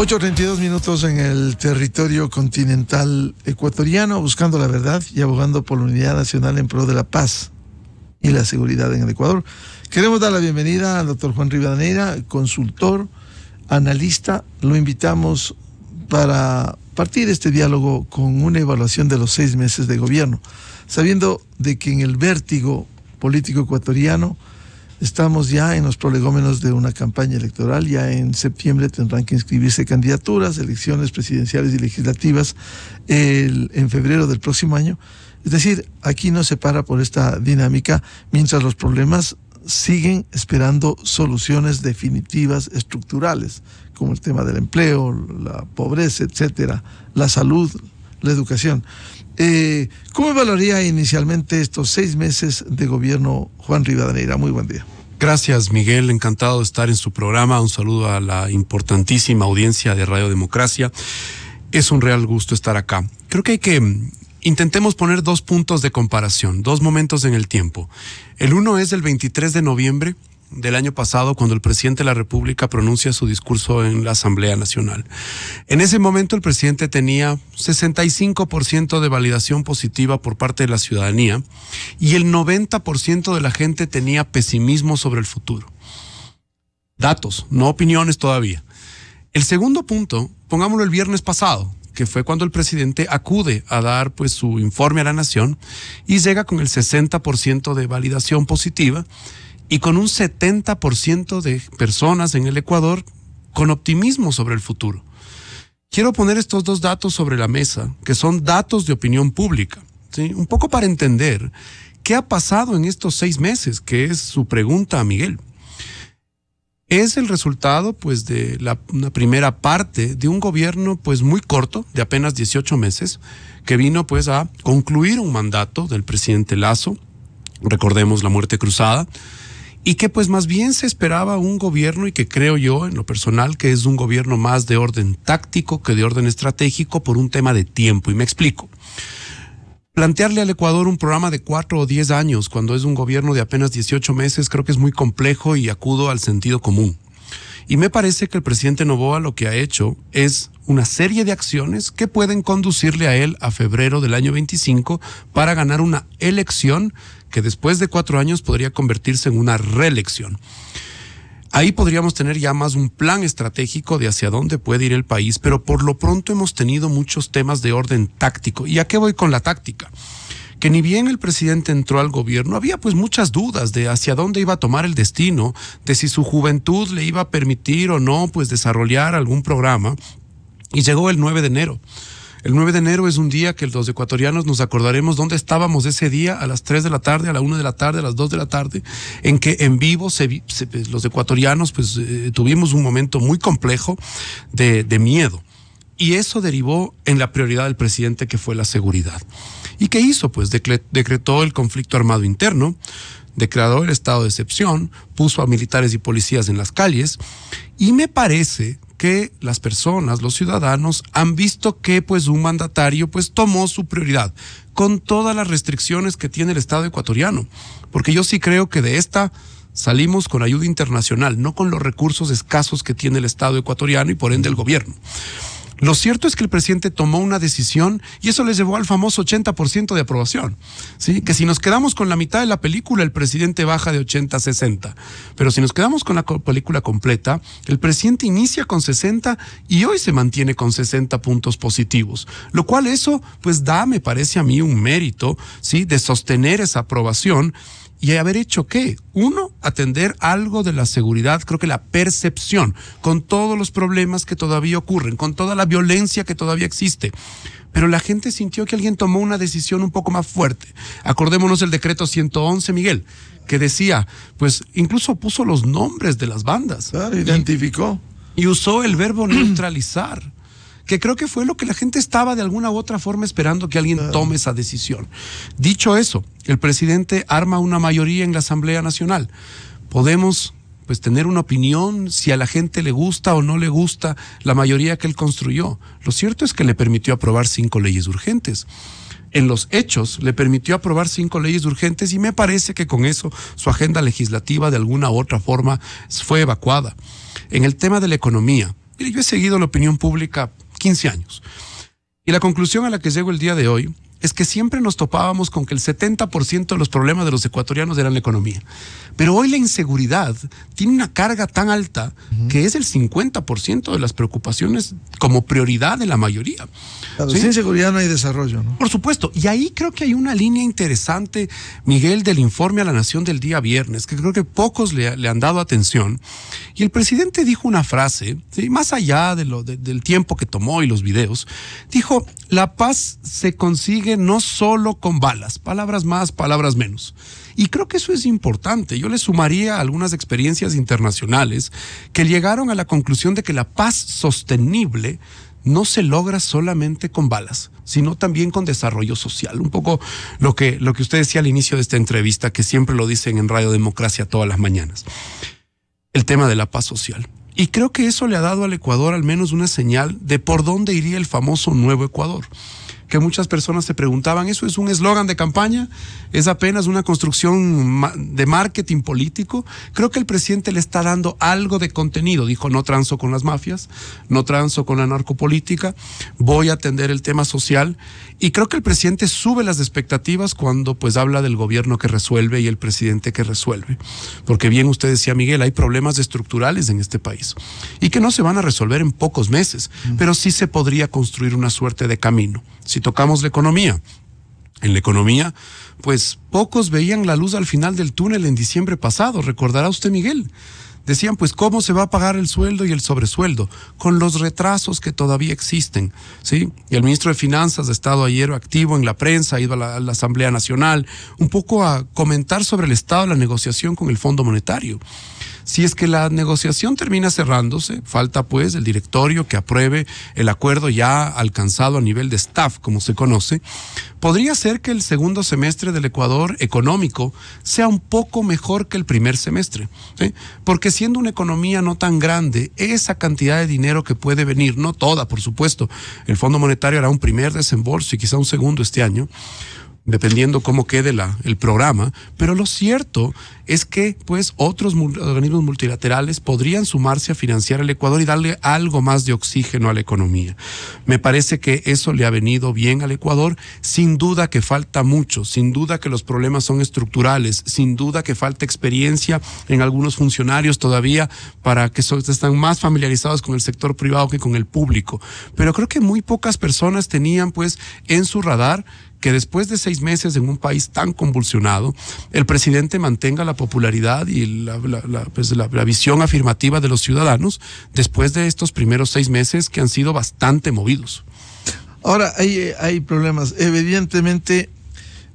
8.32 minutos en el territorio continental ecuatoriano, buscando la verdad y abogando por la unidad nacional en pro de la paz y la seguridad en el Ecuador. Queremos dar la bienvenida al doctor Juan Rivadaneira, consultor, analista. Lo invitamos para partir este diálogo con una evaluación de los seis meses de gobierno, sabiendo de que en el vértigo político ecuatoriano Estamos ya en los prolegómenos de una campaña electoral, ya en septiembre tendrán que inscribirse candidaturas, elecciones presidenciales y legislativas en febrero del próximo año. Es decir, aquí no se para por esta dinámica mientras los problemas siguen esperando soluciones definitivas, estructurales, como el tema del empleo, la pobreza, etcétera, la salud, la educación. Eh, ¿Cómo evaluaría inicialmente estos seis meses de gobierno Juan Rivadeneira? Muy buen día. Gracias, Miguel. Encantado de estar en su programa. Un saludo a la importantísima audiencia de Radio Democracia. Es un real gusto estar acá. Creo que hay que mm, intentemos poner dos puntos de comparación, dos momentos en el tiempo. El uno es el 23 de noviembre, del año pasado cuando el presidente de la República pronuncia su discurso en la Asamblea Nacional. En ese momento el presidente tenía 65% de validación positiva por parte de la ciudadanía y el 90% de la gente tenía pesimismo sobre el futuro. Datos, no opiniones todavía. El segundo punto, pongámoslo el viernes pasado, que fue cuando el presidente acude a dar pues su informe a la nación y llega con el 60% de validación positiva y con un 70% de personas en el Ecuador con optimismo sobre el futuro. Quiero poner estos dos datos sobre la mesa, que son datos de opinión pública, ¿sí? un poco para entender qué ha pasado en estos seis meses, que es su pregunta Miguel. Es el resultado pues, de la, una primera parte de un gobierno pues, muy corto, de apenas 18 meses, que vino pues, a concluir un mandato del presidente Lazo, recordemos la muerte cruzada, y que pues más bien se esperaba un gobierno y que creo yo en lo personal que es un gobierno más de orden táctico que de orden estratégico por un tema de tiempo. Y me explico. Plantearle al Ecuador un programa de cuatro o diez años cuando es un gobierno de apenas 18 meses creo que es muy complejo y acudo al sentido común. Y me parece que el presidente Novoa lo que ha hecho es una serie de acciones que pueden conducirle a él a febrero del año 25 para ganar una elección que después de cuatro años podría convertirse en una reelección. Ahí podríamos tener ya más un plan estratégico de hacia dónde puede ir el país, pero por lo pronto hemos tenido muchos temas de orden táctico. ¿Y a qué voy con la táctica? que ni bien el presidente entró al gobierno, había pues muchas dudas de hacia dónde iba a tomar el destino, de si su juventud le iba a permitir o no pues desarrollar algún programa. Y llegó el 9 de enero. El 9 de enero es un día que los ecuatorianos nos acordaremos dónde estábamos ese día, a las 3 de la tarde, a la 1 de la tarde, a las 2 de la tarde, en que en vivo pues, los ecuatorianos pues, eh, tuvimos un momento muy complejo de, de miedo. Y eso derivó en la prioridad del presidente que fue la seguridad. ¿Y qué hizo? Pues decretó el conflicto armado interno, declaró el estado de excepción, puso a militares y policías en las calles y me parece que las personas, los ciudadanos, han visto que pues un mandatario pues tomó su prioridad con todas las restricciones que tiene el Estado ecuatoriano. Porque yo sí creo que de esta salimos con ayuda internacional, no con los recursos escasos que tiene el Estado ecuatoriano y por ende el gobierno. Lo cierto es que el presidente tomó una decisión y eso les llevó al famoso 80% de aprobación. ¿sí? Que si nos quedamos con la mitad de la película, el presidente baja de 80 a 60. Pero si nos quedamos con la película completa, el presidente inicia con 60 y hoy se mantiene con 60 puntos positivos. Lo cual eso pues da, me parece a mí, un mérito ¿sí? de sostener esa aprobación y haber hecho qué? Uno, atender algo de la seguridad, creo que la percepción, con todos los problemas que todavía ocurren, con toda la violencia que todavía existe. Pero la gente sintió que alguien tomó una decisión un poco más fuerte. Acordémonos el decreto 111, Miguel, que decía, pues incluso puso los nombres de las bandas. Claro, identificó. y usó el verbo neutralizar que creo que fue lo que la gente estaba de alguna u otra forma esperando que alguien tome esa decisión. Dicho eso, el presidente arma una mayoría en la Asamblea Nacional. Podemos pues tener una opinión si a la gente le gusta o no le gusta la mayoría que él construyó. Lo cierto es que le permitió aprobar cinco leyes urgentes. En los hechos le permitió aprobar cinco leyes urgentes y me parece que con eso su agenda legislativa de alguna u otra forma fue evacuada. En el tema de la economía, yo he seguido la opinión pública 15 años. Y la conclusión a la que llego el día de hoy es que siempre nos topábamos con que el 70% de los problemas de los ecuatorianos eran la economía. Pero hoy la inseguridad tiene una carga tan alta que es el 50% de las preocupaciones como prioridad de la mayoría. Sin seguridad no hay desarrollo, ¿no? Por supuesto. Y ahí creo que hay una línea interesante, Miguel, del informe a la Nación del día viernes, que creo que pocos le, han dado atención. Y el presidente dijo una frase, más allá del tiempo que tomó y los videos, dijo, la paz se consigue no solo con balas, palabras más, palabras menos. Y creo que eso es importante. Yo le sumaría algunas experiencias internacionales que llegaron a la conclusión de que la paz sostenible no se logra solamente con balas, sino también con desarrollo social. Un poco lo que, lo que usted decía al inicio de esta entrevista, que siempre lo dicen en Radio Democracia todas las mañanas, el tema de la paz social. Y creo que eso le ha dado al Ecuador al menos una señal de por dónde iría el famoso nuevo Ecuador que muchas personas se preguntaban, ¿eso es un eslogan de campaña? ¿Es apenas una construcción de marketing político? Creo que el presidente le está dando algo de contenido. Dijo, no transo con las mafias, no transo con la narcopolítica, voy a atender el tema social. Y creo que el presidente sube las expectativas cuando pues habla del gobierno que resuelve y el presidente que resuelve. Porque bien usted decía, Miguel, hay problemas estructurales en este país y que no se van a resolver en pocos meses, mm. pero sí se podría construir una suerte de camino. Si tocamos la economía, en la economía, pues pocos veían la luz al final del túnel en diciembre pasado, recordará usted Miguel. Decían, pues, ¿cómo se va a pagar el sueldo y el sobresueldo? Con los retrasos que todavía existen, ¿sí? Y el ministro de Finanzas ha estado ayer activo en la prensa, ha ido a la, a la Asamblea Nacional, un poco a comentar sobre el estado de la negociación con el Fondo Monetario. Si es que la negociación termina cerrándose, falta pues el directorio que apruebe el acuerdo ya alcanzado a nivel de staff, como se conoce, podría ser que el segundo semestre del Ecuador económico sea un poco mejor que el primer semestre, porque siendo una economía no tan grande, esa cantidad de dinero que puede venir, no toda, por supuesto, el Fondo Monetario hará un primer desembolso y quizá un segundo este año, dependiendo cómo quede la, el programa, pero lo cierto es que pues otros organismos multilaterales podrían sumarse a financiar al Ecuador y darle algo más de oxígeno a la economía. Me parece que eso le ha venido bien al Ecuador, sin duda que falta mucho, sin duda que los problemas son estructurales, sin duda que falta experiencia en algunos funcionarios todavía para que están más familiarizados con el sector privado que con el público, pero creo que muy pocas personas tenían pues en su radar que después de seis meses en un país tan convulsionado, el presidente mantenga la popularidad y pues, la, visión afirmativa de los ciudadanos después de estos primeros seis meses que han sido bastante movidos. Ahora, hay, hay problemas. Evidentemente,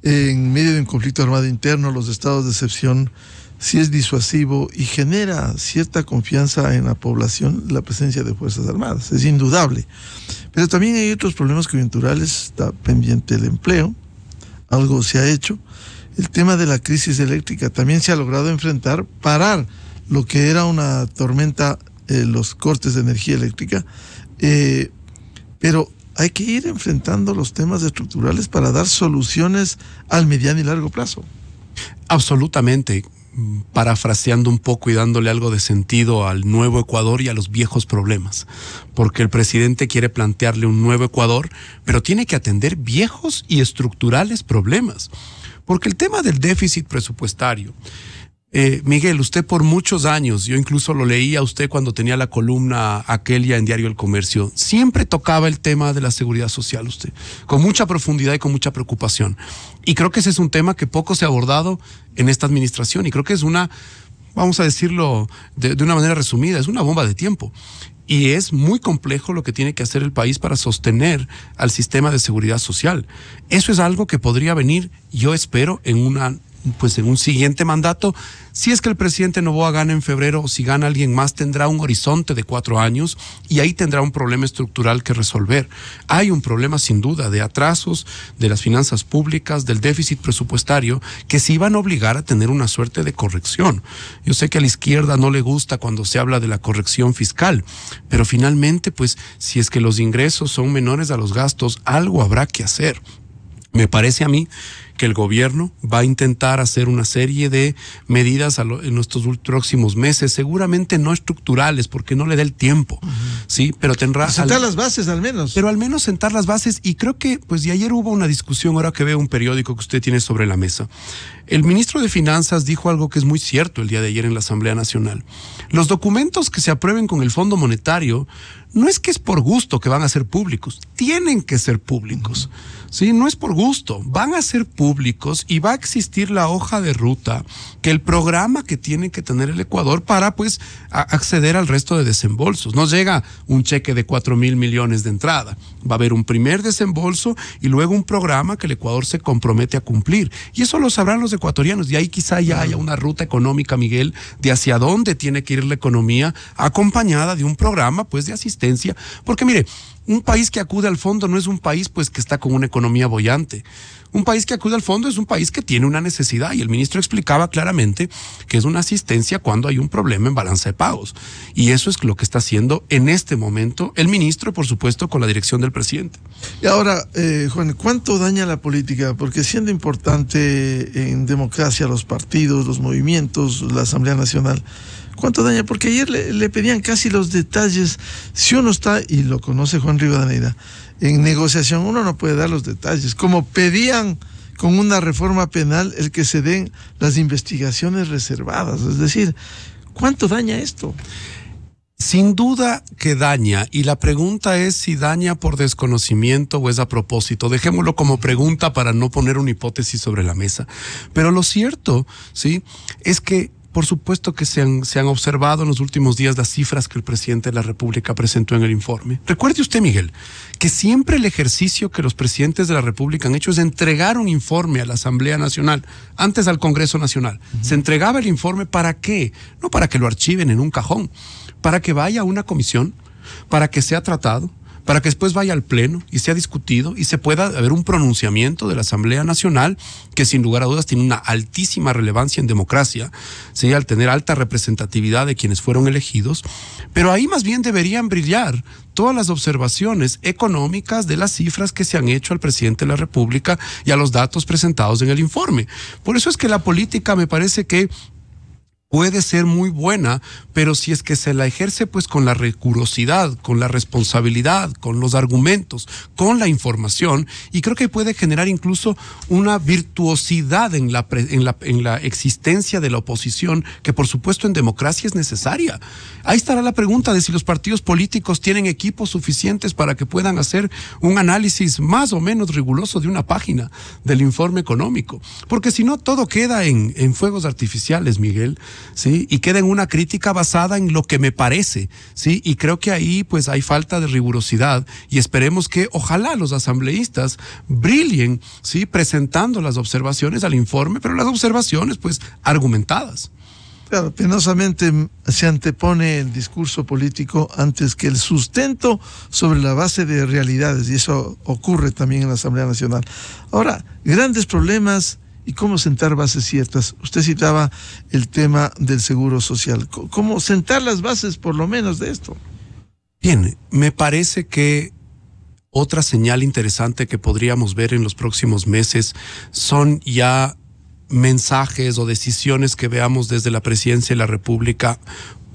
en medio de un conflicto armado interno, los estados de excepción si es disuasivo y genera cierta confianza en la población la presencia de Fuerzas Armadas. Es indudable. Pero también hay otros problemas coyunturales, está pendiente el empleo, algo se ha hecho. El tema de la crisis eléctrica también se ha logrado enfrentar, parar lo que era una tormenta, eh, los cortes de energía eléctrica, eh, pero hay que ir enfrentando los temas estructurales para dar soluciones al mediano y largo plazo. Absolutamente parafraseando un poco y dándole algo de sentido al nuevo Ecuador y a los viejos problemas, porque el presidente quiere plantearle un nuevo Ecuador, pero tiene que atender viejos y estructurales problemas, porque el tema del déficit presupuestario, eh, Miguel, usted por muchos años, yo incluso lo leía a usted cuando tenía la columna aquella en Diario El Comercio, siempre tocaba el tema de la seguridad social usted, con mucha profundidad y con mucha preocupación. Y creo que ese es un tema que poco se ha abordado en esta administración y creo que es una, vamos a decirlo de, una manera resumida, es una bomba de tiempo. Y es muy complejo lo que tiene que hacer el país para sostener al sistema de seguridad social. Eso es algo que podría venir, yo espero, en una pues en un siguiente mandato, si es que el presidente Novoa gana en febrero o si gana alguien más, tendrá un horizonte de cuatro años y ahí tendrá un problema estructural que resolver. Hay un problema sin duda de atrasos de las finanzas públicas, del déficit presupuestario, que se iban a obligar a tener una suerte de corrección. Yo sé que a la izquierda no le gusta cuando se habla de la corrección fiscal, pero finalmente, pues si es que los ingresos son menores a los gastos, algo habrá que hacer. Me parece a mí que el gobierno va a intentar hacer una serie de medidas en nuestros próximos meses, seguramente no estructurales, porque no le da el tiempo, ¿sí? Pero tendrá... Pues sentar las bases al menos. Pero al menos sentar las bases y creo que, pues de ayer hubo una discusión, ahora que veo un periódico que usted tiene sobre la mesa. El ministro de Finanzas dijo algo que es muy cierto el día de ayer en la Asamblea Nacional. Los documentos que se aprueben con el Fondo Monetario no es que es por gusto que van a ser públicos, tienen que ser públicos. Sí, no es por gusto, van a ser públicos y va a existir la hoja de ruta, que el programa que tiene que tener el Ecuador para pues acceder al resto de desembolsos. No llega un cheque de 4 mil millones de entrada. Va a haber un primer desembolso y luego un programa que el Ecuador se compromete a cumplir. Y eso lo sabrán los ecuatorianos. Y ahí quizá ya haya una ruta económica, Miguel, de hacia dónde tiene que ir la economía acompañada de un programa pues de asistencia. Porque mire, un país que acude al fondo no es un país pues que está con una economía bollante. Un país que acude al fondo es un país que tiene una necesidad y el ministro explicaba claramente que es una asistencia cuando hay un problema en balance de pagos. Y eso es lo que está haciendo en este momento el ministro, por supuesto, con la dirección del presidente. Y ahora, eh, Juan, ¿cuánto daña la política? Porque siendo importante en democracia los partidos, los movimientos, la Asamblea Nacional, cuánto daña, porque ayer le, pedían casi los detalles. Si uno está, y lo conoce Juan Rivadaneida, en negociación uno no puede dar los detalles. Como pedían con una reforma penal el que se den las investigaciones reservadas, es decir, ¿cuánto daña esto? Sin duda que daña, y la pregunta es si daña por desconocimiento o es a propósito. Dejémoslo como pregunta para no poner una hipótesis sobre la mesa. Pero lo cierto, ¿sí? Es que por supuesto que se han, se han observado en los últimos días las cifras que el presidente de la República presentó en el informe. Recuerde usted, Miguel, que siempre el ejercicio que los presidentes de la República han hecho es entregar un informe a la Asamblea Nacional, antes al Congreso Nacional. Se entregaba el informe para qué? No para que lo archiven en un cajón, para que vaya a una comisión, para que sea tratado, para que después vaya al Pleno y sea discutido y se pueda haber un pronunciamiento de la Asamblea Nacional, que sin lugar a dudas tiene una altísima relevancia en democracia, al tener alta representatividad de quienes fueron elegidos, pero ahí más bien deberían brillar todas las observaciones económicas de las cifras que se han hecho al presidente de la República y a los datos presentados en el informe. Por eso es que la política me parece que puede ser muy buena, pero si es que se la ejerce pues con la recurosidad con la responsabilidad, con los argumentos, con la información, y creo que puede generar incluso una virtuosidad en la, en la, en la existencia de la oposición, que por supuesto en democracia es necesaria. Ahí estará la pregunta de si los partidos políticos tienen equipos suficientes para que puedan hacer un análisis más o menos riguroso de una página del informe económico, porque si no todo queda en, en fuegos artificiales, Miguel. ¿sí? Y queda en una crítica basada en lo que me parece, ¿sí? Y creo que ahí pues hay falta de rigurosidad y esperemos que ojalá los asambleístas brillen, ¿sí? Presentando las observaciones al informe, pero las observaciones pues argumentadas. penosamente se antepone el discurso político antes que el sustento sobre la base de realidades, y eso ocurre también en la Asamblea Nacional. Ahora, grandes problemas y cómo sentar bases ciertas. Usted citaba el tema del seguro social. ¿Cómo sentar las bases por lo menos de esto? Bien, me parece que otra señal interesante que podríamos ver en los próximos meses son ya mensajes o decisiones que veamos desde la presidencia de la República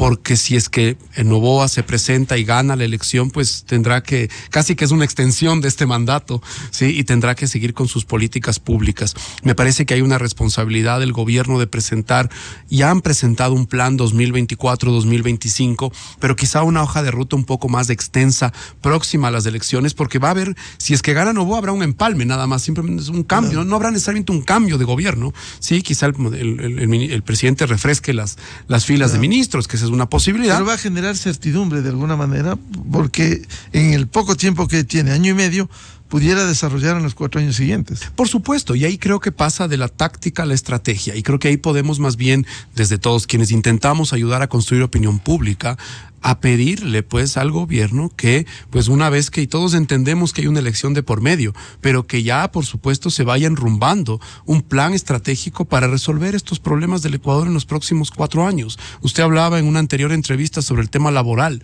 porque si es que Novoa se presenta y gana la elección, pues tendrá que, casi que es una extensión de este mandato, ¿sí? Y tendrá que seguir con sus políticas públicas. Me parece que hay una responsabilidad del gobierno de presentar, Ya han presentado un plan 2024-2025, pero quizá una hoja de ruta un poco más extensa, próxima a las elecciones, porque va a haber, si es que gana Novoa, habrá un empalme nada más, simplemente es un cambio, no, habrá necesariamente un cambio de gobierno, ¿sí? Quizá el, presidente refresque las, las filas de ministros, que es una posibilidad. Pero va a generar certidumbre de alguna manera, porque en el poco tiempo que tiene, año y medio, pudiera desarrollar en los cuatro años siguientes. Por supuesto, y ahí creo que pasa de la táctica a la estrategia, y creo que ahí podemos más bien, desde todos quienes intentamos ayudar a construir opinión pública, a pedirle pues al gobierno que pues una vez que y todos entendemos que hay una elección de por medio, pero que ya por supuesto se vaya enrumbando un plan estratégico para resolver estos problemas del Ecuador en los próximos cuatro años. Usted hablaba en una anterior entrevista sobre el tema laboral.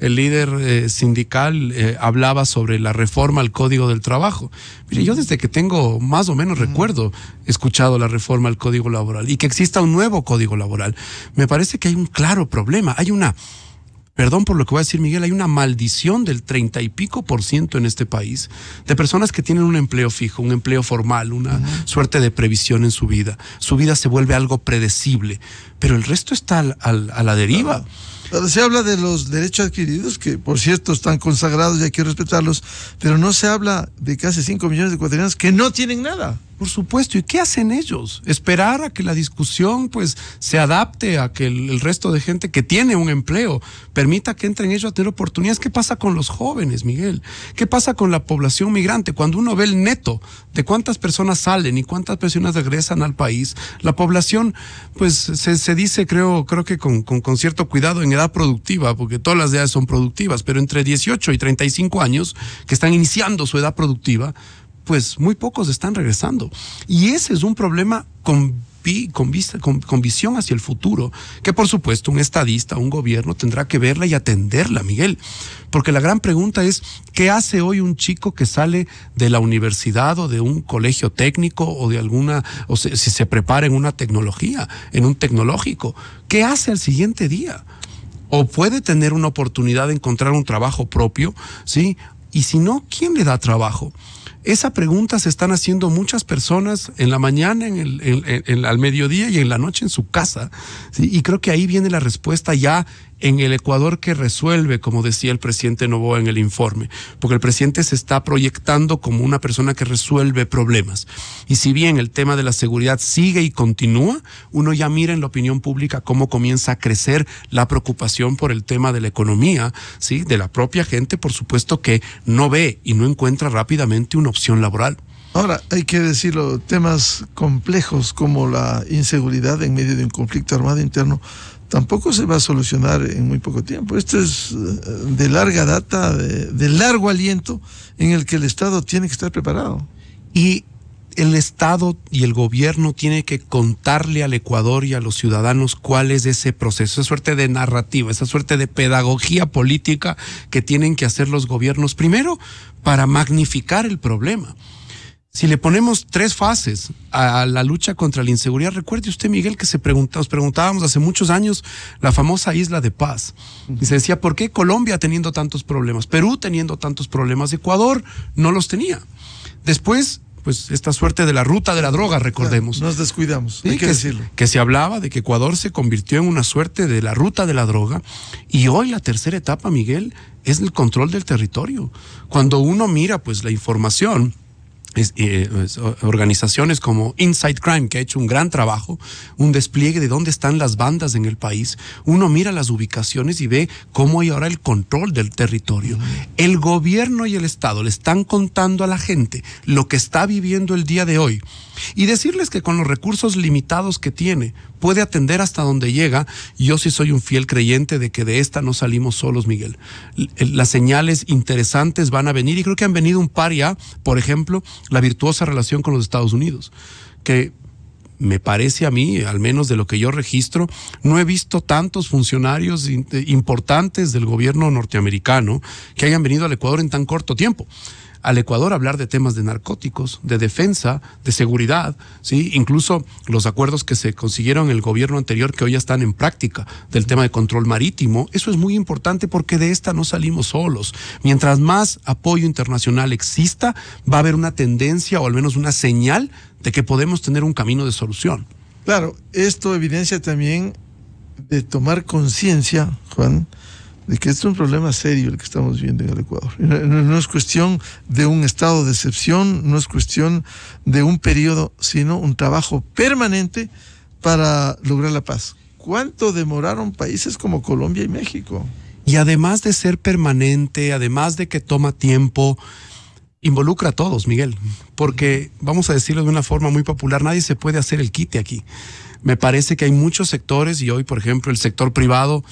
El líder eh, sindical eh, hablaba sobre la reforma al Código del Trabajo. Mire, yo desde que tengo más o menos recuerdo he escuchado la reforma al Código Laboral y que exista un nuevo Código Laboral. Me parece que hay un claro problema, hay una perdón por lo que voy a decir, Miguel, hay una maldición del treinta y pico por ciento en este país de personas que tienen un empleo fijo, un empleo formal, una suerte de previsión en su vida. Su vida se vuelve algo predecible, pero el resto está al, a la deriva se habla de los derechos adquiridos, que por cierto están consagrados y hay que respetarlos, pero no se habla de casi 5 millones de ecuatorianos que no tienen nada. Por supuesto, ¿y qué hacen ellos? Esperar a que la discusión pues se adapte a que el, resto de gente que tiene un empleo permita que entren ellos a tener oportunidades. ¿Qué pasa con los jóvenes, Miguel? ¿Qué pasa con la población migrante? Cuando uno ve el neto de cuántas personas salen y cuántas personas regresan al país, la población pues se, dice, creo, creo que con, con cierto cuidado en edad productiva, porque todas las edades son productivas, pero entre 18 y 35 años que están iniciando su edad productiva, pues muy pocos están regresando. Y ese es un problema con, con, visión hacia el futuro, que por supuesto un estadista, un gobierno tendrá que verla y atenderla, Miguel. Porque la gran pregunta es, ¿qué hace hoy un chico que sale de la universidad o de un colegio técnico o de alguna, o si se prepara en una tecnología, en un tecnológico? ¿Qué hace el siguiente día? O puede tener una oportunidad de encontrar un trabajo propio, ¿sí? Y si no, ¿quién le da trabajo? Esa pregunta se están haciendo muchas personas en la mañana, en el, al mediodía y en la noche en su casa. Y creo que ahí viene la respuesta ya en el Ecuador que resuelve, como decía el presidente Novoa en el informe, porque el presidente se está proyectando como una persona que resuelve problemas. Y si bien el tema de la seguridad sigue y continúa, uno ya mira en la opinión pública cómo comienza a crecer la preocupación por el tema de la economía, ¿sí? de la propia gente, por supuesto, que no ve y no encuentra rápidamente una opción laboral. Ahora, hay que decirlo, temas complejos como la inseguridad en medio de un conflicto armado interno tampoco se va a solucionar en muy poco tiempo. Esto es eh, de larga data, de, largo aliento, en el que el Estado tiene que estar preparado. Y el Estado y el gobierno tiene que contarle al Ecuador y a los ciudadanos cuál es ese proceso, esa suerte de narrativa, esa suerte de pedagogía política que tienen que hacer los gobiernos primero para magnificar el problema. Si le ponemos tres fases a la lucha contra la inseguridad, recuerde usted, Miguel, que se preguntábamos hace muchos años la famosa isla de paz. Y se decía, ¿por qué Colombia teniendo tantos problemas? Perú teniendo tantos problemas, Ecuador no los tenía. Después pues esta suerte de la ruta de la droga, recordemos. Nos descuidamos, hay que, decirlo. Que se hablaba de que Ecuador se convirtió en una suerte de la ruta de la droga y hoy la tercera etapa, Miguel, es el control del territorio. Cuando uno mira pues la información es, eh, organizaciones como Inside Crime, que ha hecho un gran trabajo, un despliegue de dónde están las bandas en el país, uno mira las ubicaciones y ve cómo hay ahora el control del territorio. Mm. El gobierno y el Estado le están contando a la gente lo que está viviendo el día de hoy y decirles que con los recursos limitados que tiene, puede atender hasta donde llega. Yo sí soy un fiel creyente de que de esta no salimos solos, Miguel. Las señales interesantes van a venir y creo que han venido un par ya, por ejemplo, la virtuosa relación con los Estados Unidos, que me parece a mí, al menos de lo que yo registro, no he visto tantos funcionarios eh, importantes del gobierno norteamericano que hayan venido al Ecuador en tan corto tiempo al Ecuador hablar de temas de narcóticos, de defensa, de seguridad, ¿sí? incluso los acuerdos que se consiguieron en el gobierno anterior que hoy ya están en práctica del tema de control marítimo. Eso es muy importante porque de esta no salimos solos. Mientras más apoyo internacional exista, va a haber una tendencia o al menos una señal de que podemos tener un camino de solución. Claro, esto evidencia también de tomar conciencia, Juan, de que es un problema serio el que estamos viendo en el Ecuador. No, es cuestión de un estado de excepción, no es cuestión de un periodo, sino un trabajo permanente para lograr la paz. ¿Cuánto demoraron países como Colombia y México? Y además de ser permanente, además de que toma tiempo, involucra a todos, Miguel, porque vamos a decirlo de una forma muy popular, nadie se puede hacer el quite aquí. Me parece que hay muchos sectores y hoy, por ejemplo, el sector privado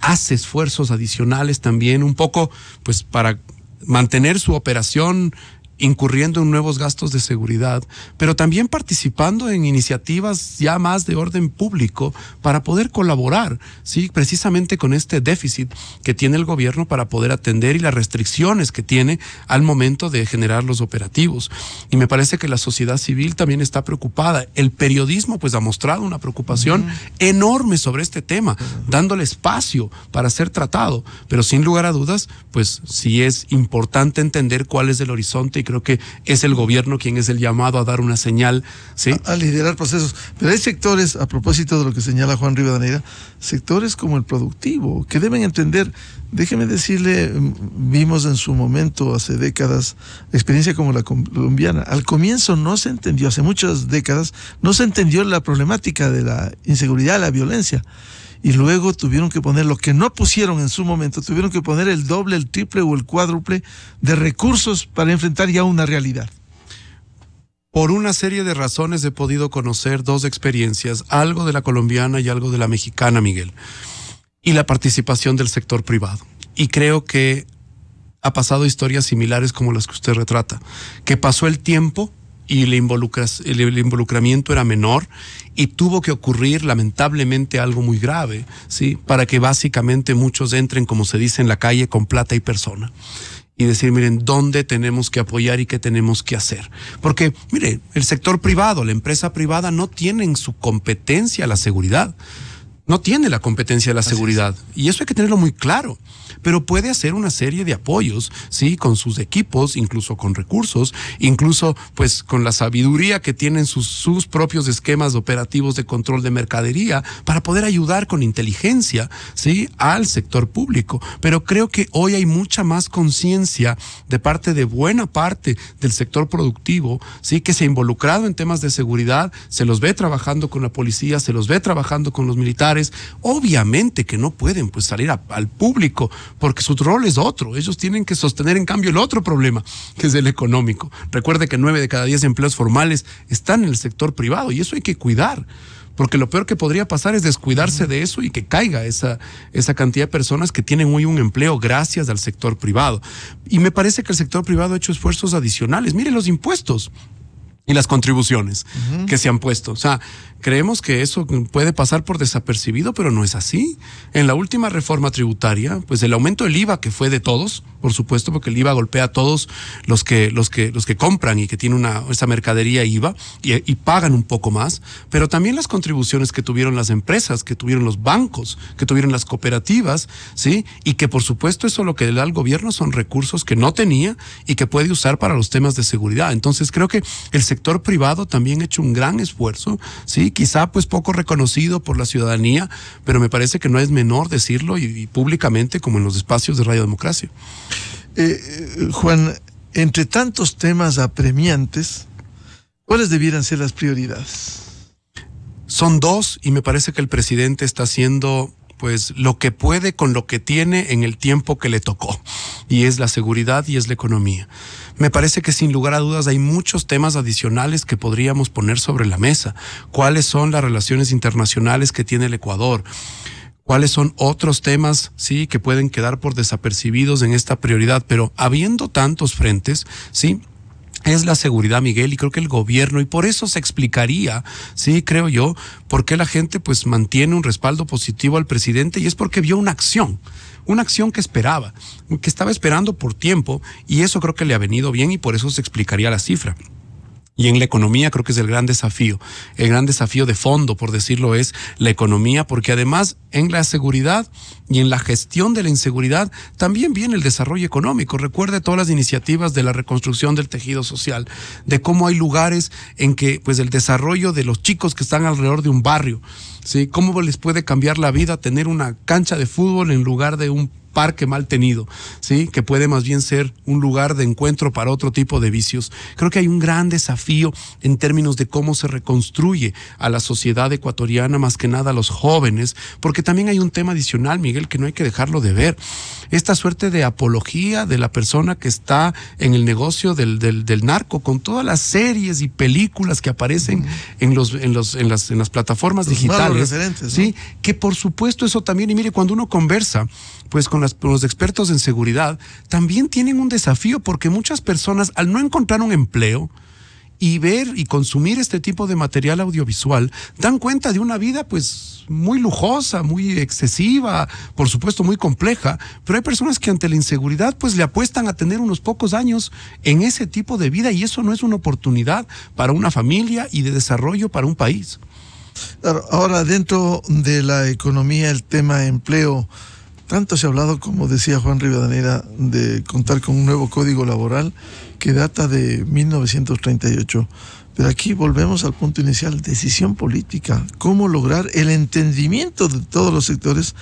hace esfuerzos adicionales también un poco pues para mantener su operación incurriendo en nuevos gastos de seguridad, pero también participando en iniciativas ya más de orden público para poder colaborar, sí, precisamente con este déficit que tiene el gobierno para poder atender y las restricciones que tiene al momento de generar los operativos. Y me parece que la sociedad civil también está preocupada. El periodismo pues ha mostrado una preocupación enorme sobre este tema, dándole espacio para ser tratado, pero sin lugar a dudas, pues sí es importante entender cuál es el horizonte y creo que es el gobierno quien es el llamado a dar una señal. ¿sí? A, liderar procesos. Pero hay sectores, a propósito de lo que señala Juan Rivadaneira, sectores como el productivo, que deben entender, déjeme decirle, mm, vimos en su momento, hace décadas, experiencia como la colombiana. Al comienzo no se entendió, hace muchas décadas, no se entendió la problemática de la inseguridad, la violencia y luego tuvieron que poner lo que no pusieron en su momento, tuvieron que poner el doble, el triple o el cuádruple de recursos para enfrentar ya una realidad. Por una serie de razones he podido conocer dos experiencias, algo de la colombiana y algo de la mexicana, Miguel, y la participación del sector privado. Y creo que ha pasado historias similares como las que usted retrata, que pasó el tiempo y el, involucramiento era menor y tuvo que ocurrir lamentablemente algo muy grave, ¿sí? Para que básicamente muchos entren, como se dice en la calle, con plata y persona. Y decir, miren, ¿dónde tenemos que apoyar y qué tenemos que hacer? Porque, mire, el sector privado, la empresa privada no tiene en su competencia la seguridad. No tiene la competencia de la seguridad. Y eso hay que tenerlo muy claro pero puede hacer una serie de apoyos, ¿sí? Con sus equipos, incluso con recursos, incluso pues con la sabiduría que tienen sus, sus propios esquemas operativos de control de mercadería para poder ayudar con inteligencia, ¿sí? Al sector público. Pero creo que hoy hay mucha más conciencia de parte de buena parte del sector productivo, ¿sí? Que se ha involucrado en temas de seguridad, se los ve trabajando con la policía, se los ve trabajando con los militares. Obviamente que no pueden pues salir al público porque su rol es otro. Ellos tienen que sostener, en cambio, el otro problema, que es el económico. Recuerde que nueve de cada diez empleos formales están en el sector privado y eso hay que cuidar porque lo peor que podría pasar es descuidarse de eso y que caiga esa, esa cantidad de personas que tienen hoy un empleo gracias al sector privado. Y me parece que el sector privado ha hecho esfuerzos adicionales. Mire los impuestos y las contribuciones que se han puesto. O sea, Creemos que eso puede pasar por desapercibido, pero no es así. En la última reforma tributaria, pues el aumento del IVA que fue de todos, por supuesto, porque el IVA golpea a todos los que los que los que compran y que tiene una esa mercadería IVA y, y pagan un poco más, pero también las contribuciones que tuvieron las empresas, que tuvieron los bancos, que tuvieron las cooperativas, ¿sí? Y que por supuesto eso lo que le da al gobierno son recursos que no tenía y que puede usar para los temas de seguridad. Entonces, creo que el sector privado también ha hecho un gran esfuerzo, ¿sí? quizá pues poco reconocido por la ciudadanía, pero me parece que no es menor decirlo y, públicamente como en los espacios de Radio Democracia. Eh, eh, Juan, entre tantos temas apremiantes, ¿cuáles debieran ser las prioridades? Son dos y me parece que el presidente está haciendo pues lo que puede con lo que tiene en el tiempo que le tocó, y es la seguridad y es la economía. Me parece que sin lugar a dudas hay muchos temas adicionales que podríamos poner sobre la mesa. ¿Cuáles son las relaciones internacionales que tiene el Ecuador? cuáles son otros temas, sí, que pueden quedar por desapercibidos en esta prioridad, pero habiendo tantos frentes, sí, es la seguridad, Miguel, y creo que el gobierno, y por eso se explicaría, sí, creo yo, por qué la gente pues mantiene un respaldo positivo al presidente y es porque vio una acción, una acción que esperaba, que estaba esperando por tiempo y eso creo que le ha venido bien y por eso se explicaría la cifra. Y en la economía creo que es el gran desafío. El gran desafío de fondo, por decirlo, es la economía, porque además en la seguridad y en la gestión de la inseguridad también viene el desarrollo económico. Recuerde todas las iniciativas de la reconstrucción del tejido social, de cómo hay lugares en que pues el desarrollo de los chicos que están alrededor de un barrio, ¿sí? cómo les puede cambiar la vida tener una cancha de fútbol en lugar de un parque mal tenido, ¿sí? que puede más bien ser un lugar de encuentro para otro tipo de vicios. Creo que hay un gran desafío en términos de cómo se reconstruye a la sociedad ecuatoriana, más que nada a los jóvenes, porque también hay un tema adicional, Miguel, que no hay que dejarlo de ver. Esta suerte de apología de la persona que está en el negocio del, del, narco, con todas las series y películas que aparecen en, los, en, los, en, las, en las plataformas digitales. ¿sí? Que por supuesto eso también, y mire, cuando uno conversa, pues con los expertos en seguridad, también tienen un desafío porque muchas personas al no encontrar un empleo, y ver y consumir este tipo de material audiovisual, dan cuenta de una vida pues muy lujosa, muy excesiva, por supuesto muy compleja, pero hay personas que ante la inseguridad pues le apuestan a tener unos pocos años en ese tipo de vida y eso no es una oportunidad para una familia y de desarrollo para un país. Ahora, dentro de la economía, el tema de empleo tanto se ha hablado, como decía Juan Rivadanera, de contar con un nuevo código laboral que data de 1938. Pero aquí volvemos al punto inicial, decisión política, cómo lograr el entendimiento de todos los sectores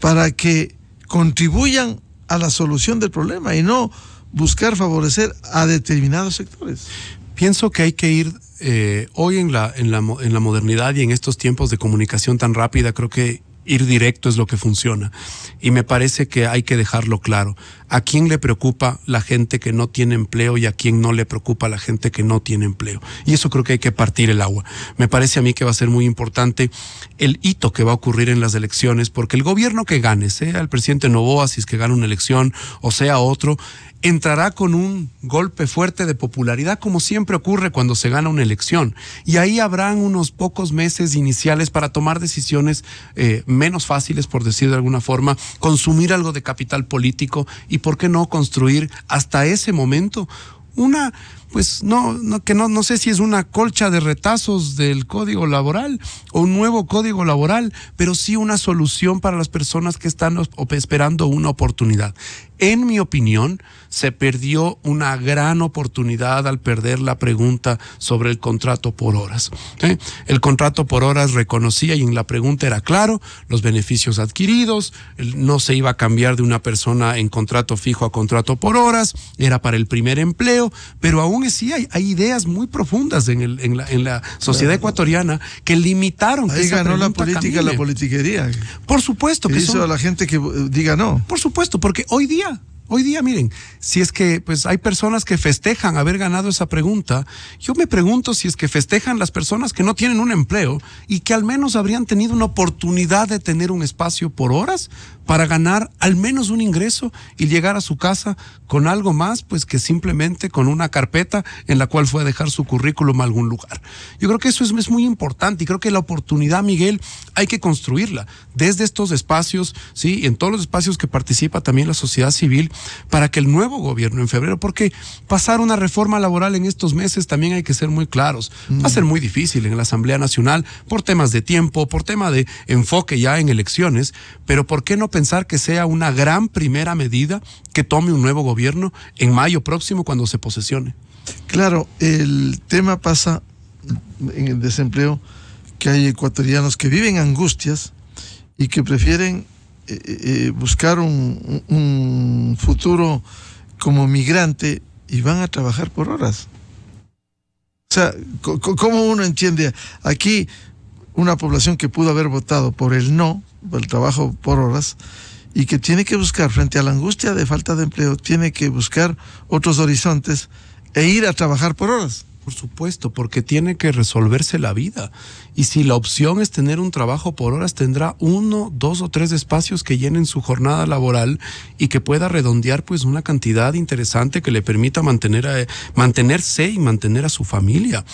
para que contribuyan a la solución del problema y no buscar favorecer a determinados sectores. Pienso que hay que ir eh, hoy en la, en, la, en la modernidad y en estos tiempos de comunicación tan rápida, creo que ir directo es lo que funciona. Y me parece que hay que dejarlo claro. ¿A quién le preocupa la gente que no tiene empleo y a quién no le preocupa la gente que no tiene empleo? Y eso creo que hay que partir el agua. Me parece a mí que va a ser muy importante el hito que va a ocurrir en las elecciones, porque el gobierno que gane, sea el presidente Novoa, si es que gana una elección, o sea otro, entrará con un golpe fuerte de popularidad, como siempre ocurre cuando se gana una elección. Y ahí habrán unos pocos meses iniciales para tomar decisiones eh, menos fáciles, por decir de alguna forma, consumir algo de capital político y por qué no construir hasta ese momento una pues no, no que no, no sé si es una colcha de retazos del código laboral o un nuevo código laboral, pero sí una solución para las personas que están esperando una oportunidad. En mi opinión, se perdió una gran oportunidad al perder la pregunta sobre el contrato por horas. ¿eh? El contrato por horas reconocía y en la pregunta era claro los beneficios adquiridos, no se iba a cambiar de una persona en contrato fijo a contrato por horas, era para el primer empleo, pero aún aún hay, ideas muy profundas en, la, sociedad ecuatoriana que limitaron. Ahí ganó la política, la politiquería. Por supuesto. Que, hizo la gente que eh, diga no. Por supuesto, porque hoy día Hoy día, miren, si es que pues hay personas que festejan haber ganado esa pregunta, yo me pregunto si es que festejan las personas que no tienen un empleo y que al menos habrían tenido una oportunidad de tener un espacio por horas para ganar al menos un ingreso y llegar a su casa con algo más, pues que simplemente con una carpeta en la cual fue a dejar su currículum a algún lugar. Yo creo que eso es, muy importante y creo que la oportunidad, Miguel, hay que construirla desde estos espacios, ¿sí? en todos los espacios que participa también la sociedad civil para que el nuevo gobierno en febrero, porque pasar una reforma laboral en estos meses también hay que ser muy claros. Va a ser muy difícil en la Asamblea Nacional por temas de tiempo, por tema de enfoque ya en elecciones, pero ¿por qué no pensar pensar que sea una gran primera medida que tome un nuevo gobierno en mayo próximo cuando se posesione. Claro, el tema pasa en el desempleo que hay ecuatorianos que viven angustias y que prefieren eh, eh, eh, buscar un, un futuro como migrante y van a trabajar por horas. O sea, ¿cómo uno entiende? Aquí una población que pudo haber votado por el no, el trabajo por horas y que tiene que buscar, frente a la angustia de falta de empleo, tiene que buscar otros horizontes e ir a trabajar por horas. Por supuesto, porque tiene que resolverse la vida. Y si la opción es tener un trabajo por horas, tendrá uno, dos o tres espacios que llenen su jornada laboral y que pueda redondear pues una cantidad interesante que le permita mantener mantenerse y mantener a su familia.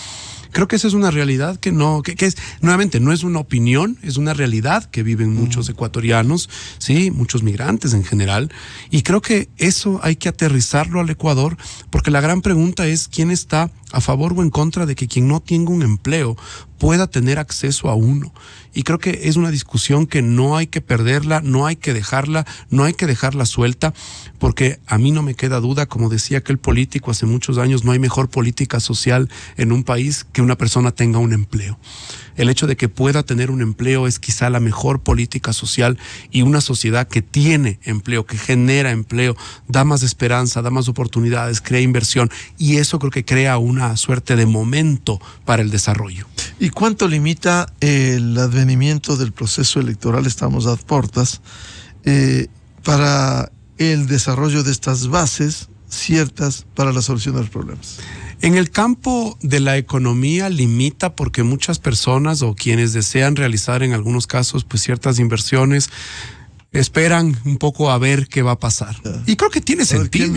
Creo que esa es una realidad que no, que, es, nuevamente, no es una opinión, es una realidad que viven muchos ecuatorianos, sí, muchos migrantes en general. Y creo que eso hay que aterrizarlo al Ecuador, porque la gran pregunta es quién está a favor o en contra de que quien no tenga un empleo pueda tener acceso a uno. Y creo que es una discusión que no hay que perderla, no hay que dejarla, no hay que dejarla suelta, porque a mí no me queda duda, como decía aquel político hace muchos años, no hay mejor política social en un país que una persona tenga un empleo. El hecho de que pueda tener un empleo es quizá la mejor política social y una sociedad que tiene empleo, que genera empleo, da más esperanza, da más oportunidades, crea inversión y eso creo que crea una suerte de momento para el desarrollo. ¿Y cuánto limita eh, el advenimiento del proceso electoral? Estamos a puertas eh, para el desarrollo de estas bases ciertas para la solución de los problemas. En el campo de la economía limita porque muchas personas o quienes desean realizar en algunos casos pues ciertas inversiones esperan un poco a ver qué va a pasar. Y creo que tiene sentido.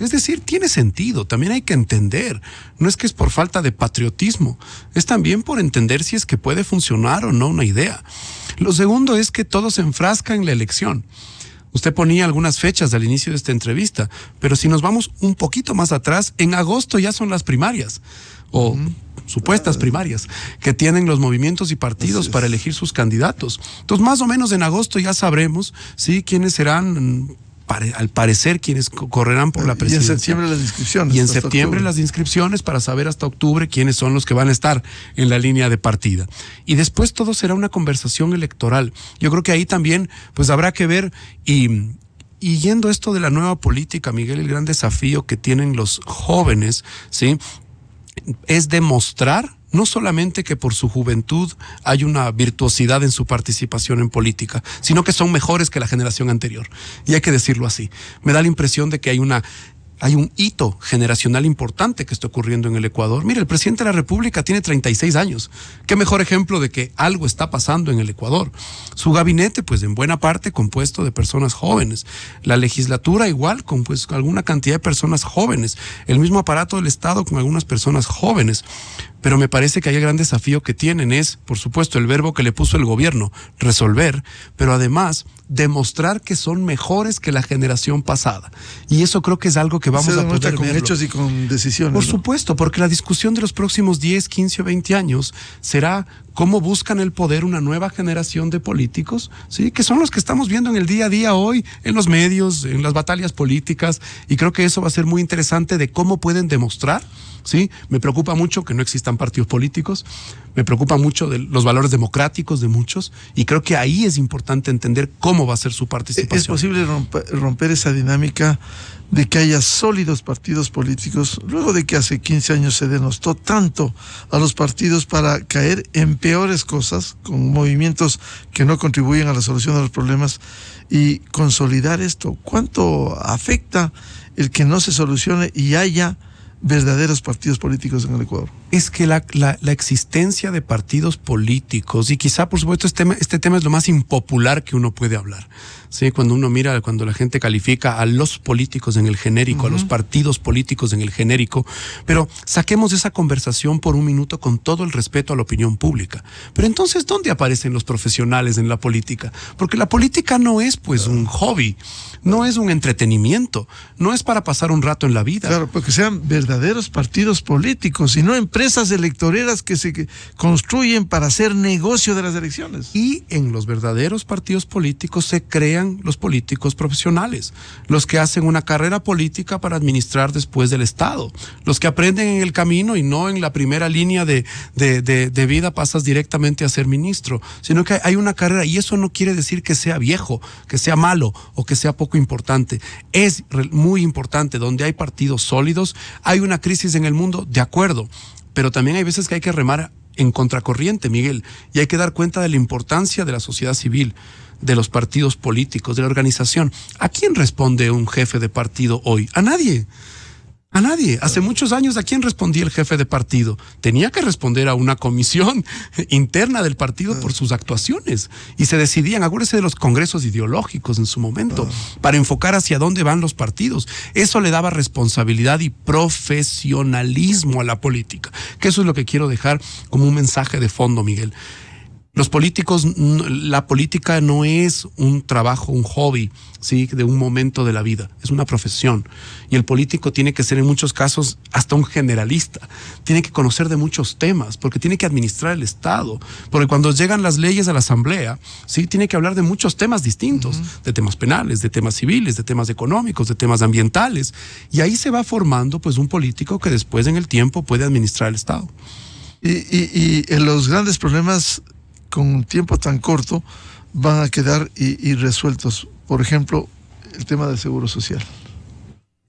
Es decir, tiene sentido. También hay que entender. No es que es por falta de patriotismo, es también por entender si es que puede funcionar o no una idea. Lo segundo es que todo se enfrasca en la elección. Usted ponía algunas fechas al inicio de esta entrevista, pero si nos vamos un poquito más atrás, en agosto ya son las primarias o supuestas primarias que tienen los movimientos y partidos para elegir sus candidatos. Entonces, más o menos en agosto ya sabremos si quiénes serán al parecer quienes correrán por la presidencia. Y en septiembre las inscripciones. Y en septiembre las inscripciones para saber hasta octubre quiénes son los que van a estar en la línea de partida. Y después todo será una conversación electoral. Yo creo que ahí también pues habrá que ver y, y yendo esto de la nueva política, Miguel, el gran desafío que tienen los jóvenes, ¿sí? Es demostrar no solamente que por su juventud hay una virtuosidad en su participación en política, sino que son mejores que la generación anterior. Y hay que decirlo así. Me da la impresión de que hay una hay un hito generacional importante que está ocurriendo en el Ecuador. Mire, el presidente de la República tiene 36 años. Qué mejor ejemplo de que algo está pasando en el Ecuador. Su gabinete, pues en buena parte compuesto de personas jóvenes. La legislatura igual con pues, alguna cantidad de personas jóvenes. El mismo aparato del Estado con algunas personas jóvenes. Pero me parece que hay un gran desafío que tienen es, por supuesto, el verbo que le puso el gobierno, resolver, pero además demostrar que son mejores que la generación pasada. Y eso creo que es algo que vamos a poder con hechos y con decisiones. Por supuesto, porque la discusión de los próximos 10, 15 o 20 años será cómo buscan el poder una nueva generación de políticos, ¿sí? que son los que estamos viendo en el día a día hoy, en los medios, en las batallas políticas, y creo que eso va a ser muy interesante de cómo pueden demostrar, ¿sí? me preocupa mucho que no existan partidos políticos, me preocupa mucho de los valores democráticos de muchos y creo que ahí es importante entender cómo va a ser su participación. Es posible romper, esa dinámica de que haya sólidos partidos políticos, luego de que hace 15 años se denostó tanto a los partidos para caer en peores cosas, con movimientos que no contribuyen a la solución de los problemas, y consolidar esto. ¿Cuánto afecta el que no se solucione y haya verdaderos partidos políticos en el Ecuador. Es que la, la, existencia de partidos políticos, y quizá por supuesto este tema, este tema es lo más impopular que uno puede hablar, ¿sí? cuando uno mira, cuando la gente califica a los políticos en el genérico, a los partidos políticos en el genérico, pero saquemos esa conversación por un minuto con todo el respeto a la opinión pública. Pero entonces, ¿dónde aparecen los profesionales en la política? Porque la política no es pues un hobby, no es un entretenimiento, no es para pasar un rato en la vida. Claro, porque pues, sean verdaderos verdaderos partidos políticos y no empresas electoreras que se construyen para hacer negocio de las elecciones. Y en los verdaderos partidos políticos se crean los políticos profesionales, los que hacen una carrera política para administrar después del Estado, los que aprenden en el camino y no en la primera línea de, de, de, de vida pasas directamente a ser ministro, sino que hay una carrera y eso no quiere decir que sea viejo, que sea malo o que sea poco importante. Es muy importante donde hay partidos sólidos, hay una una crisis en el mundo, de acuerdo, pero también hay veces que hay que remar en contracorriente, Miguel, y hay que dar cuenta de la importancia de la sociedad civil, de los partidos políticos, de la organización. ¿A quién responde un jefe de partido hoy? A nadie. A nadie. Hace muchos años, ¿a quién respondía el jefe de partido? Tenía que responder a una comisión interna del partido por sus actuaciones. Y se decidían, acuérdense de los congresos ideológicos en su momento, para enfocar hacia dónde van los partidos. Eso le daba responsabilidad y profesionalismo a la política. Que eso es lo que quiero dejar como un mensaje de fondo, Miguel. Los políticos, la política no es un trabajo, un hobby, ¿sí? De un momento de la vida, es una profesión. Y el político tiene que ser en muchos casos hasta un generalista, tiene que conocer de muchos temas, porque tiene que administrar el Estado, porque cuando llegan las leyes a la Asamblea, ¿sí? Tiene que hablar de muchos temas distintos, de temas penales, de temas civiles, de temas económicos, de temas ambientales. Y ahí se va formando pues un político que después en el tiempo puede administrar el Estado. Y, y, y, los grandes problemas con un tiempo tan corto van a quedar irresueltos Por ejemplo, el tema del seguro social.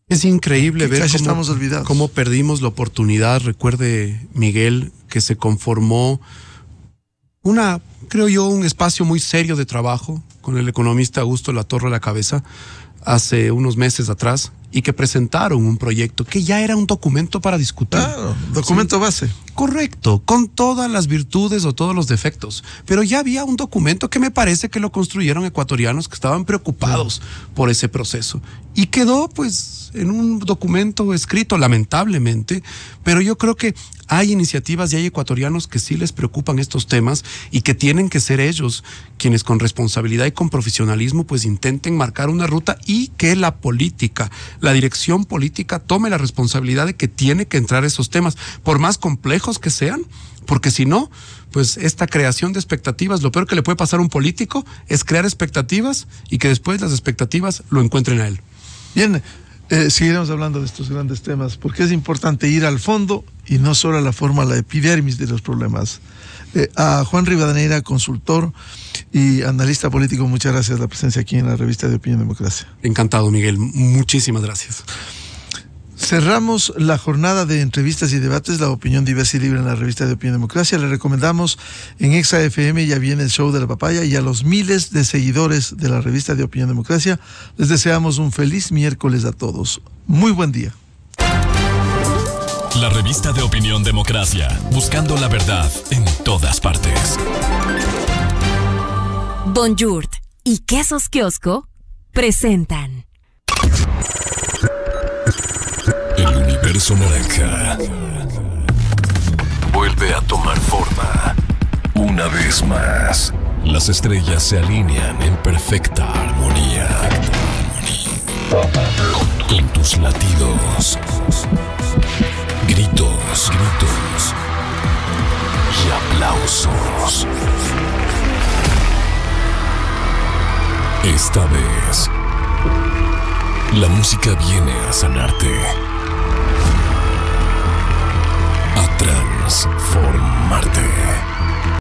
Es increíble ver cómo, cómo perdimos la oportunidad. Recuerde, Miguel, que se conformó creo yo, un espacio muy serio de trabajo con el economista Augusto Torre a la cabeza hace unos meses atrás y que presentaron un proyecto que ya era un documento para discutir. Claro, ah, documento base. Correcto, con todas las virtudes o todos los defectos. Pero ya había un documento que me parece que lo construyeron ecuatorianos que estaban preocupados por ese proceso. Y quedó pues en un documento escrito, lamentablemente, pero yo creo que hay iniciativas y hay ecuatorianos que sí les preocupan estos temas y que tienen que ser ellos quienes con responsabilidad y con profesionalismo pues intenten marcar una ruta y que la política, la dirección política tome la responsabilidad de que tiene que entrar esos temas, por más complejos que sean, porque si no, pues esta creación de expectativas, lo peor que le puede pasar a un político es crear expectativas y que después las expectativas lo encuentren a él. Bien, eh, seguiremos hablando de estos grandes temas, porque es importante ir al fondo y no solo a la forma, la epidermis de los problemas. Eh, a Juan Rivadeneira, consultor y analista político, muchas gracias por la presencia aquí en la revista de Opinión Democracia. Encantado, Miguel. Muchísimas gracias. Cerramos la jornada de entrevistas y debates, la opinión diversa y libre en la revista de Opinión Democracia. Le recomendamos en Exa FM, ya viene el show de la papaya, y a los miles de seguidores de la revista de Opinión Democracia, les deseamos un feliz miércoles a todos. Muy buen día. La revista de Opinión Democracia, buscando la verdad en todas partes. Bonjour y Quesos Kiosco presentan. universo naranja vuelve a tomar forma. Una vez más, las estrellas se alinean en perfecta armonía. Con tus latidos, gritos, gritos y aplausos. Esta vez, la música viene a sanarte transformarte.